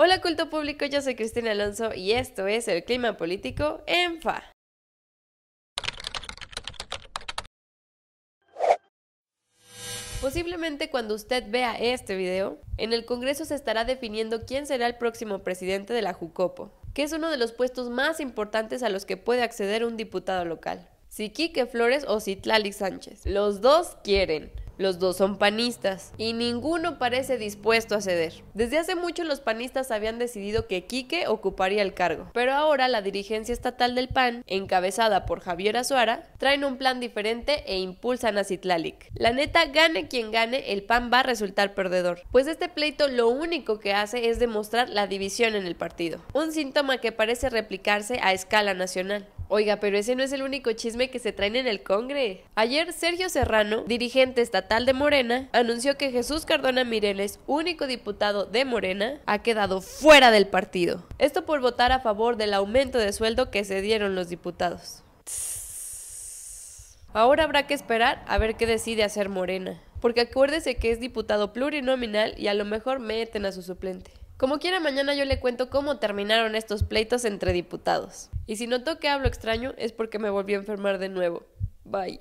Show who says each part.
Speaker 1: Hola culto público, yo soy Cristina Alonso y esto es El Clima Político en FA. Posiblemente cuando usted vea este video, en el Congreso se estará definiendo quién será el próximo presidente de la Jucopo, que es uno de los puestos más importantes a los que puede acceder un diputado local. Si Quique Flores o Citlali Sánchez. Los dos quieren. Los dos son panistas y ninguno parece dispuesto a ceder. Desde hace mucho los panistas habían decidido que Quique ocuparía el cargo, pero ahora la dirigencia estatal del PAN, encabezada por Javier Azuara, traen un plan diferente e impulsan a Citlalic. La neta, gane quien gane, el PAN va a resultar perdedor, pues este pleito lo único que hace es demostrar la división en el partido, un síntoma que parece replicarse a escala nacional. Oiga, pero ese no es el único chisme que se traen en el Congre. Ayer Sergio Serrano, dirigente estatal de Morena, anunció que Jesús Cardona Mireles, único diputado de Morena, ha quedado fuera del partido. Esto por votar a favor del aumento de sueldo que se dieron los diputados. Ahora habrá que esperar a ver qué decide hacer Morena, porque acuérdese que es diputado plurinominal y a lo mejor meten a su suplente. Como quiera, mañana yo le cuento cómo terminaron estos pleitos entre diputados. Y si noto que hablo extraño es porque me volví a enfermar de nuevo. Bye.